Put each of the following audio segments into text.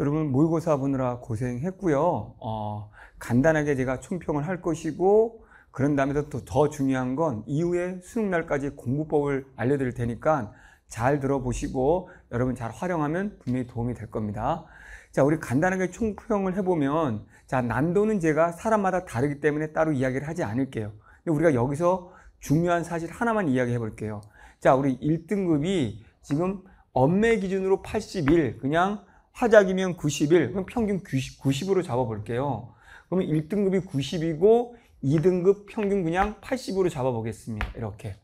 여러분 모의고사 보느라 고생했고요. 어, 간단하게 제가 총평을 할 것이고 그런 다음에또더 중요한 건 이후에 수능 날까지 공부법을 알려드릴 테니까 잘 들어보시고 여러분 잘 활용하면 분명히 도움이 될 겁니다. 자, 우리 간단하게 총평을 해보면 자 난도는 제가 사람마다 다르기 때문에 따로 이야기를 하지 않을게요. 근데 우리가 여기서 중요한 사실 하나만 이야기해 볼게요. 자, 우리 1등급이 지금 엄매 기준으로 81, 그냥 하작이면 90일, 그럼 평균 90, 으로 잡아볼게요. 그러면 1등급이 90이고 2등급 평균 그냥 80으로 잡아보겠습니다. 이렇게.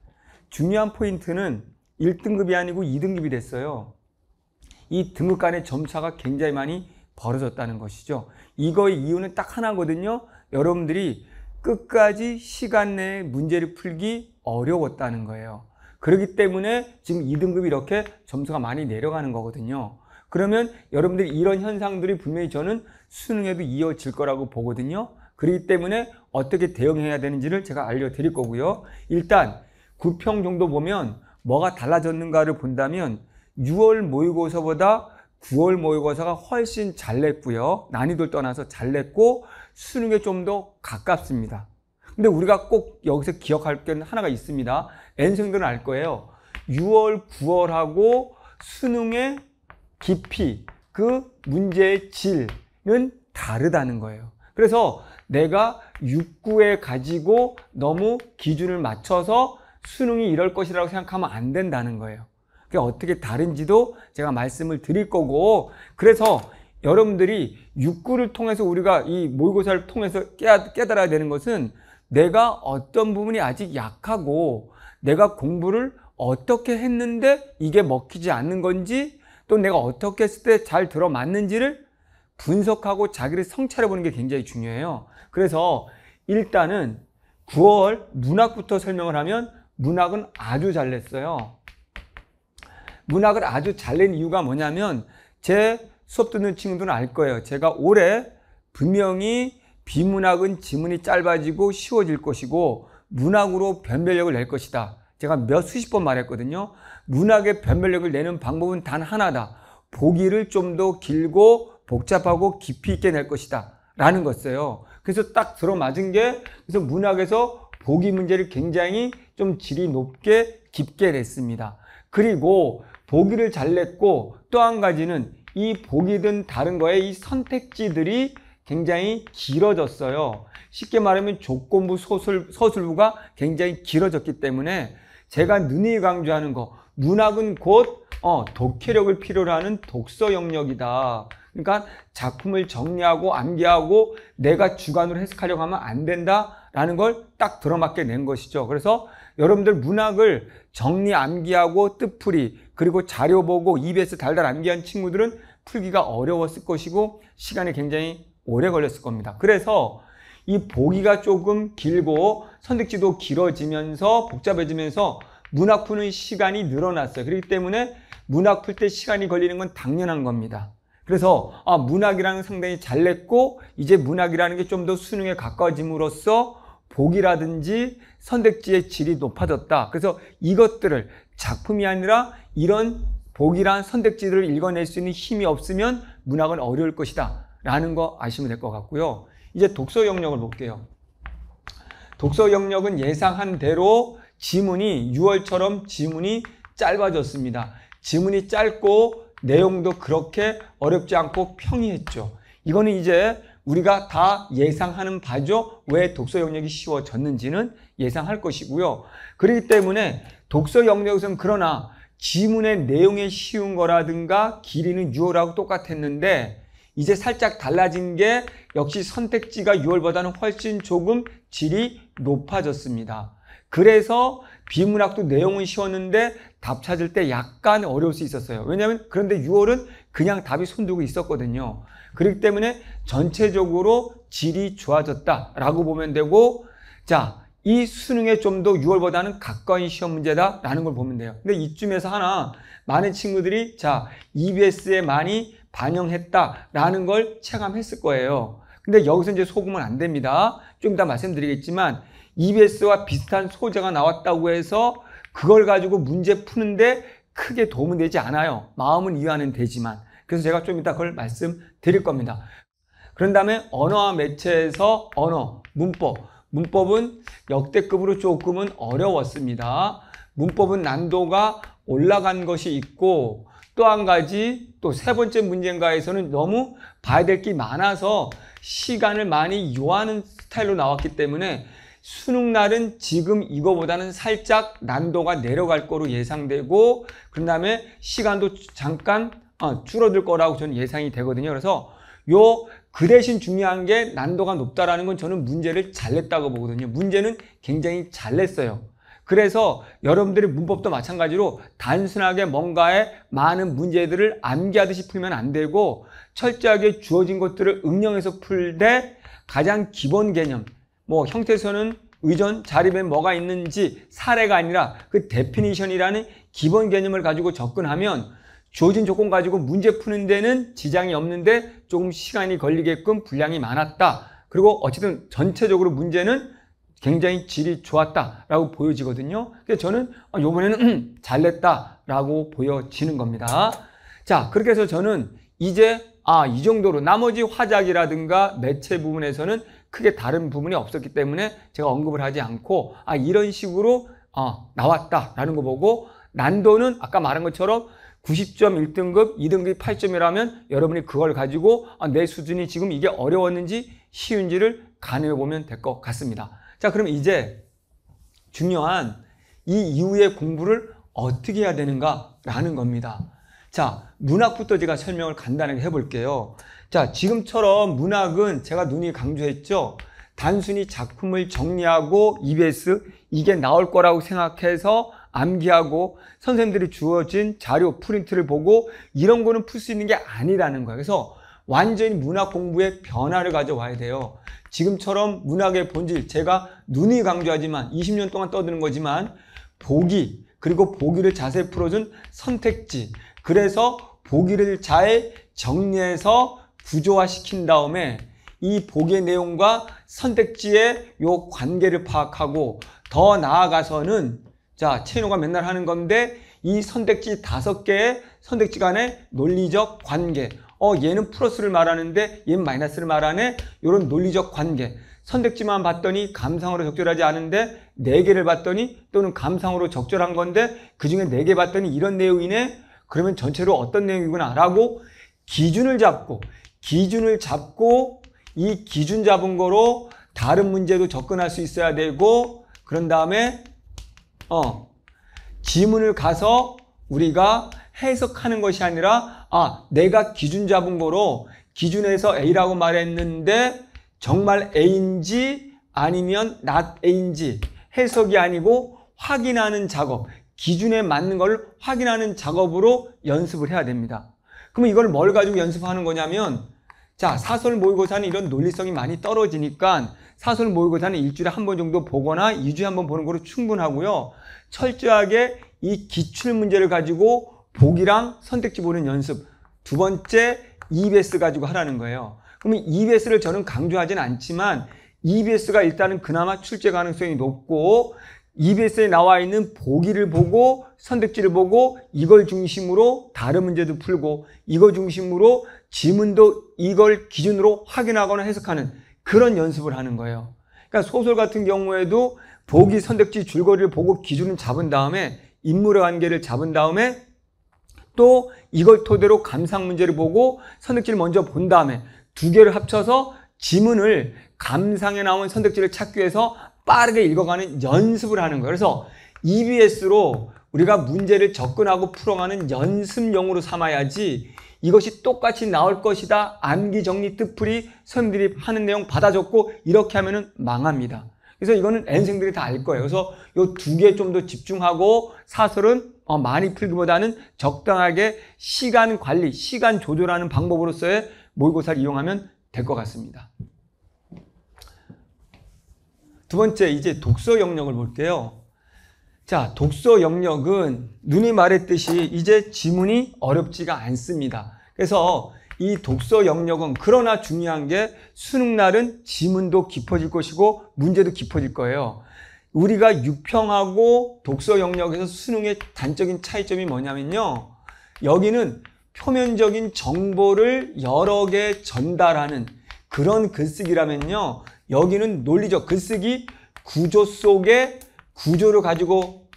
중요한 포인트는 1등급이 아니고 2등급이 됐어요. 이 등급 간의 점차가 굉장히 많이 벌어졌다는 것이죠. 이거의 이유는 딱 하나거든요. 여러분들이 끝까지 시간 내에 문제를 풀기 어려웠다는 거예요. 그렇기 때문에 지금 2등급이 이렇게 점수가 많이 내려가는 거거든요. 그러면 여러분들이 이런 현상들이 분명히 저는 수능에도 이어질 거라고 보거든요. 그렇기 때문에 어떻게 대응해야 되는지를 제가 알려드릴 거고요. 일단 9평 정도 보면 뭐가 달라졌는가를 본다면 6월 모의고사보다 9월 모의고사가 훨씬 잘 냈고요. 난이도를 떠나서 잘 냈고 수능에 좀 더 가깝습니다. 근데 우리가 꼭 여기서 기억할 게 하나가 있습니다. N생들은 알 거예요. 6월, 9월하고 수능에 깊이, 그 문제의 질은 다르다는 거예요. 그래서 내가 육구에 가지고 너무 기준을 맞춰서 수능이 이럴 것이라고 생각하면 안 된다는 거예요. 그게 어떻게 다른지도 제가 말씀을 드릴 거고 그래서 여러분들이 육구를 통해서 우리가 이 모의고사를 통해서 깨달아야 되는 것은 내가 어떤 부분이 아직 약하고 내가 공부를 어떻게 했는데 이게 먹히지 않는 건지 또 내가 어떻게 했을 때 잘 들어맞는지를 분석하고 자기를 성찰해 보는 게 굉장히 중요해요. 그래서 일단은 9월 문학부터 설명을 하면 문학은 아주 잘 냈어요. 문학을 아주 잘 낸 이유가 뭐냐면 제 수업 듣는 친구들은 알 거예요. 제가 올해 분명히 비문학은 지문이 짧아지고 쉬워질 것이고 문학으로 변별력을 낼 것이다. 제가 몇 수십 번 말했거든요. 문학의 변별력을 내는 방법은 단 하나다. 보기를 좀 더 길고 복잡하고 깊이 있게 낼 것이다. 라는 거였어요 그래서 딱 들어맞은 게 그래서 문학에서 보기 문제를 굉장히 좀 질이 높게 깊게 냈습니다. 그리고 보기를 잘 냈고 또 한 가지는 이 보기든 다른 거에이 선택지들이 굉장히 길어졌어요. 쉽게 말하면 조건부 서술, 서술부가 굉장히 길어졌기 때문에 제가 눈이 강조하는 거 문학은 곧 어, 독해력을 필요로 하는 독서 영역이다. 그러니까 작품을 정리하고 암기하고 내가 주관으로 해석하려고 하면 안 된다라는 걸 딱 들어맞게 낸 것이죠. 그래서 여러분들 문학을 정리 암기하고 뜻풀이 그리고 자료 보고 EBS 달달 암기한 친구들은 풀기가 어려웠을 것이고 시간이 굉장히 오래 걸렸을 겁니다. 그래서 이 보기가 조금 길고 선택지도 길어지면서 복잡해지면서 문학 푸는 시간이 늘어났어요. 그렇기 때문에 문학 풀 때 시간이 걸리는 건 당연한 겁니다. 그래서 아, 문학이라는 상당히 잘 냈고 이제 문학이라는 게 좀 더 수능에 가까워짐으로써 보기라든지 선택지의 질이 높아졌다. 그래서 이것들을 작품이 아니라 이런 보기란 선택지들을 읽어낼 수 있는 힘이 없으면 문학은 어려울 것이다. 라는 거 아시면 될 것 같고요. 이제 독서 영역을 볼게요. 독서 영역은 예상한 대로 지문이 6월처럼 지문이 짧아졌습니다. 지문이 짧고 내용도 그렇게 어렵지 않고 평이했죠. 이거는 이제 우리가 다 예상하는 바죠. 왜 독서 영역이 쉬워졌는지는 예상할 것이고요. 그렇기 때문에 독서 영역은 그러나 지문의 내용에 쉬운 거라든가 길이는 6월하고 똑같았는데 이제 살짝 달라진 게 역시 선택지가 6월보다는 훨씬 조금 질이 높아졌습니다. 그래서 비문학도 내용은 쉬웠는데 답 찾을 때 약간 어려울 수 있었어요. 왜냐하면 그런데 6월은 그냥 답이 손두고 있었거든요. 그렇기 때문에 전체적으로 질이 좋아졌다라고 보면 되고 자, 이 수능에 좀 더 6월보다는 가까운 시험 문제다라는 걸 보면 돼요. 근데 이쯤에서 하나 많은 친구들이 자, EBS에 많이 반영했다라는 걸 체감했을 거예요. 근데 여기서 이제 속으면 안 됩니다. 좀 이따 말씀드리겠지만 EBS와 비슷한 소재가 나왔다고 해서 그걸 가지고 문제 푸는데 크게 도움은 되지 않아요. 마음은 이해는 하 되지만. 그래서 제가 좀 이따 그걸 말씀드릴 겁니다. 그런 다음에 언어와 매체에서 언어, 문법. 문법은 역대급으로 조금은 어려웠습니다. 문법은 난도가 올라간 것이 있고 또 한 가지 또 세 번째 문제인가에서는 너무 봐야 될 게 많아서 시간을 많이 요하는 스타일로 나왔기 때문에 수능 날은 지금 이거보다는 살짝 난도가 내려갈 거로 예상되고 그 다음에 시간도 잠깐 어, 줄어들 거라고 저는 예상이 되거든요. 그래서 요 그 대신 중요한 게 난도가 높다라는 건 저는 문제를 잘 냈다고 보거든요. 문제는 굉장히 잘 냈어요. 그래서 여러분들의 문법도 마찬가지로 단순하게 뭔가에 많은 문제들을 암기하듯이 풀면 안 되고 철저하게 주어진 것들을 응용해서 풀 때 가장 기본 개념 뭐형태소는의전 자립에 뭐가 있는지 사례가 아니라 그 데피니션이라는 기본 개념을 가지고 접근하면 주어진 조건 가지고 문제 푸는 데는 지장이 없는데 조금 시간이 걸리게끔 분량이 많았다. 그리고 어쨌든 전체적으로 문제는 굉장히 질이 좋았다라고 보여지거든요. 그래서 저는 아, 요번에는 음, 잘 냈다라고 보여지는 겁니다. 자, 그렇게 해서 저는 이제 아, 이 정도로 나머지 화작이라든가 매체 부분에서는 크게 다른 부분이 없었기 때문에 제가 언급을 하지 않고 아 이런 식으로 어, 나왔다라는 거 보고 난도는 아까 말한 것처럼 90점 1등급 2등급이 8점이라면 여러분이 그걸 가지고 아, 내 수준이 지금 이게 어려웠는지 쉬운지를 가늠해 보면 될 것 같습니다. 자 그럼 이제 중요한 이 이후의 공부를 어떻게 해야 되는가라는 겁니다. 자 문학부터 제가 설명을 간단하게 해볼게요. 자, 지금처럼 문학은 제가 눈이 강조했죠. 단순히 작품을 정리하고 EBS 이게 나올 거라고 생각해서 암기하고 선생님들이 주어진 자료 프린트를 보고 이런 거는 풀 수 있는 게 아니라는 거예요. 그래서 완전히 문학 공부에 변화를 가져와야 돼요. 지금처럼 문학의 본질 제가 눈이 강조하지만 20년 동안 떠드는 거지만 보기 그리고 보기를 자세히 풀어준 선택지 그래서 보기를 잘 정리해서 구조화시킨 다음에 이 복의 내용과 선택지의 요 관계를 파악하고 더 나아가서는 자 체인호가 맨날 하는 건데 이 선택지 다섯 개의 선택지 간의 논리적 관계 어 얘는 플러스를 말하는데 얘는 마이너스를 말하네 이런 논리적 관계 선택지만 봤더니 감상으로 적절하지 않은데 네개를 봤더니 또는 감상으로 적절한 건데 그중에 네 개 봤더니 이런 내용이네 그러면 전체로 어떤 내용이구나 라고 기준을 잡고 기준을 잡고 이 기준 잡은 거로 다른 문제도 접근할 수 있어야 되고 그런 다음에 어 지문을 가서 우리가 해석하는 것이 아니라 아 내가 기준 잡은 거로 기준에서 A라고 말했는데 정말 A인지 아니면 not A인지 해석이 아니고 확인하는 작업 기준에 맞는 걸 확인하는 작업으로 연습을 해야 됩니다 그럼 이걸 뭘 가지고 연습하는 거냐면 자, 사설 모의고사는 이런 논리성이 많이 떨어지니까 사설 모의고사는 일주일에 한 번 정도 보거나 이주에 한 번 보는 거로 충분하고요. 철저하게 이 기출 문제를 가지고 보기랑 선택지 보는 연습. 두 번째 EBS 가지고 하라는 거예요. 그러면 EBS를 저는 강조하진 않지만 EBS가 일단은 그나마 출제 가능성이 높고 EBS에 나와 있는 보기를 보고 선택지를 보고 이걸 중심으로 다른 문제도 풀고 이거 중심으로 지문도 이걸 기준으로 확인하거나 해석하는 그런 연습을 하는 거예요. 그러니까 소설 같은 경우에도 보기 선택지 줄거리를 보고 기준을 잡은 다음에 인물의 관계를 잡은 다음에 또 이걸 토대로 감상 문제를 보고 선택지를 먼저 본 다음에 두 개를 합쳐서 지문을 감상에 나온 선택지를 찾기 위해서 빠르게 읽어가는 연습을 하는 거예요. 그래서 EBS로 우리가 문제를 접근하고 풀어가는 연습용으로 삼아야지 이것이 똑같이 나올 것이다. 암기, 정리, 뜻풀이, 선들이 하는 내용 받아줬고 이렇게 하면 은 망합니다. 그래서 이거는 N생들이 다 알 거예요. 그래서 이 두 개 좀 더 집중하고 사설은 어, 많이 풀기보다는 적당하게 시간 관리, 시간 조절하는 방법으로서의 모의고사를 이용하면 될 것 같습니다. 두 번째 이제 독서 영역을 볼게요. 자, 독서 영역은 눈이 말했듯이 이제 지문이 어렵지가 않습니다. 그래서 이 독서 영역은 그러나 중요한 게 수능 날은 지문도 깊어질 것이고 문제도 깊어질 거예요. 우리가 육평하고 독서 영역에서 수능의 단적인 차이점이 뭐냐면요. 여기는 표면적인 정보를 여러 개 전달하는 그런 글쓰기라면요. 여기는 논리적 글쓰기 구조 속에 구조를 가지고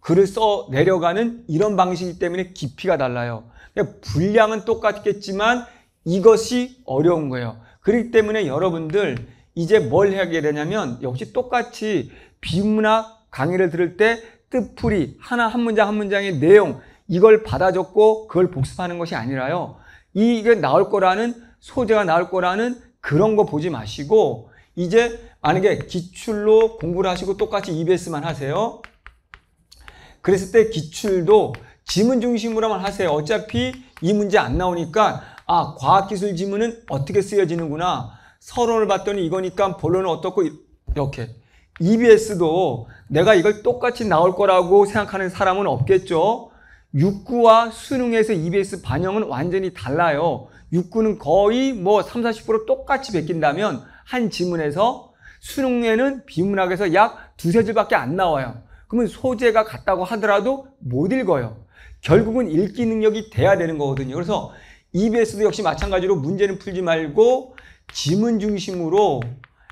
글을 써 내려가는 이런 방식이기 때문에 깊이가 달라요. 그러니까 분량은 똑같겠지만 이것이 어려운 거예요. 그렇기 때문에 여러분들 이제 뭘 해야 되냐면 역시 똑같이 비문학 강의를 들을 때 뜻풀이 하나 한 문장 한 문장의 내용 이걸 받아 적고 그걸 복습하는 것이 아니라요. 이게 나올 거라는 소재가 나올 거라는 그런 거 보지 마시고 이제 만약에 기출로 공부를 하시고 똑같이 EBS만 하세요. 그랬을 때 기출도 지문 중심으로만 하세요. 어차피 이 문제 안 나오니까 아 과학기술 지문은 어떻게 쓰여지는구나. 서론을 봤더니 이거니까 본론은 어떻고 이렇게. EBS도 내가 이걸 똑같이 나올 거라고 생각하는 사람은 없겠죠. 육구와 수능에서 EBS 반영은 완전히 달라요. 육구는 거의 뭐 3, 0 40% 똑같이 베낀다면 한 지문에서 수능에는 비문학에서 약 두세 줄밖에 안 나와요. 그러면 소재가 같다고 하더라도 못 읽어요. 결국은 읽기 능력이 돼야 되는 거거든요. 그래서 EBS도 역시 마찬가지로 문제는 풀지 말고 지문 중심으로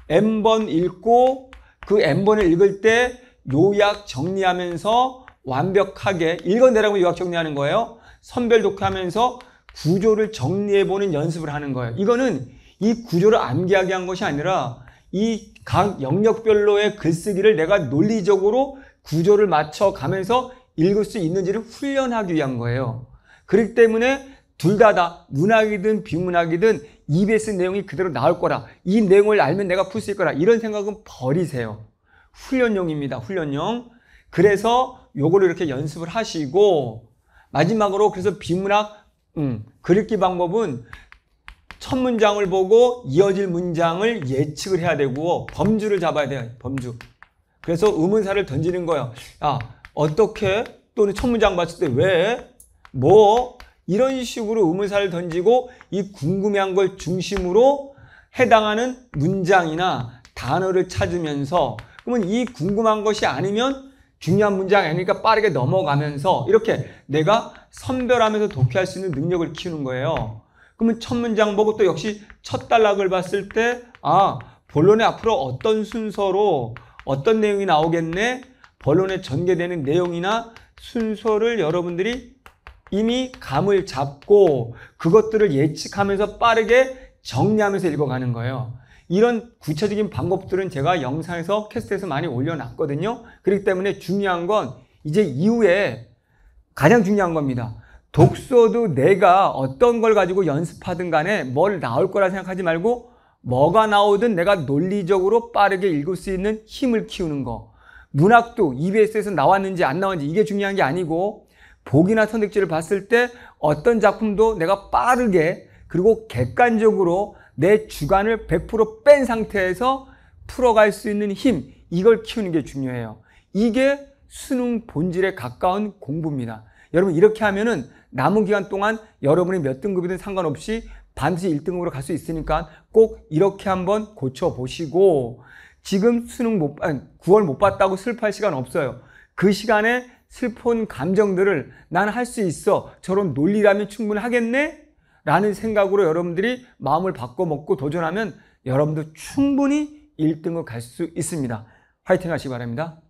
N번 읽고 그 N번을 읽을 때 요약 정리하면서 완벽하게 읽어내라고 요약 정리하는 거예요. 선별 독해하면서 구조를 정리해보는 연습을 하는 거예요. 이거는 이 구조를 암기하게 한 것이 아니라 이 각 영역별로의 글쓰기를 내가 논리적으로 구조를 맞춰 가면서 읽을 수 있는지를 훈련하기 위한 거예요. 그렇기 때문에 둘다다 문학이든 비문학이든 EBS 내용이 그대로 나올 거라 이 내용을 알면 내가 풀 수 있거라 이런 생각은 버리세요 훈련용입니다 훈련용 그래서 요거를 이렇게 연습을 하시고 마지막으로 그래서 비문학 음, 글읽기 방법은 첫 문장을 보고 이어질 문장을 예측을 해야 되고 범주를 잡아야 돼요. 범주. 그래서 의문사를 던지는 거예요. 야, 어떻게? 또는 첫 문장 봤을 때 왜? 뭐? 이런 식으로 의문사를 던지고 이 궁금해한 걸 중심으로 해당하는 문장이나 단어를 찾으면서 그러면 이 궁금한 것이 아니면 중요한 문장이 아니니까 빠르게 넘어가면서 이렇게 내가 선별하면서 독해할 수 있는 능력을 키우는 거예요. 그러면 첫 문장 보고 또 역시 첫 단락을 봤을 때 아, 본론에 앞으로 어떤 순서로 어떤 내용이 나오겠네 본론에 전개되는 내용이나 순서를 여러분들이 이미 감을 잡고 그것들을 예측하면서 빠르게 정리하면서 읽어가는 거예요. 이런 구체적인 방법들은 제가 영상에서 캐스트에서 많이 올려놨거든요. 그렇기 때문에 중요한 건 이제 이후에 가장 중요한 겁니다. 독서도 내가 어떤 걸 가지고 연습하든 간에 뭘 나올 거라 생각하지 말고 뭐가 나오든 내가 논리적으로 빠르게 읽을 수 있는 힘을 키우는 거. 문학도 EBS에서 나왔는지 안 나왔는지 이게 중요한 게 아니고 보기나 선택지를 봤을 때 어떤 작품도 내가 빠르게 그리고 객관적으로 내 주관을 100%뺀 상태에서 풀어갈 수 있는 힘 이걸 키우는 게 중요해요. 이게 수능 본질에 가까운 공부입니다. 여러분 이렇게 하면은 남은 기간 동안 여러분이 몇 등급이든 상관없이 반드시 1등급으로 갈 수 있으니까 꼭 이렇게 한번 고쳐보시고 지금 수능 못, 아니, 9월 못 봤다고 슬퍼할 시간 없어요. 그 시간에 슬픈 감정들을 난 할 수 있어. 저런 논리라면 충분하겠네? 라는 생각으로 여러분들이 마음을 바꿔먹고 도전하면 여러분도 충분히 1등을 갈수 있습니다. 화이팅 하시기 바랍니다.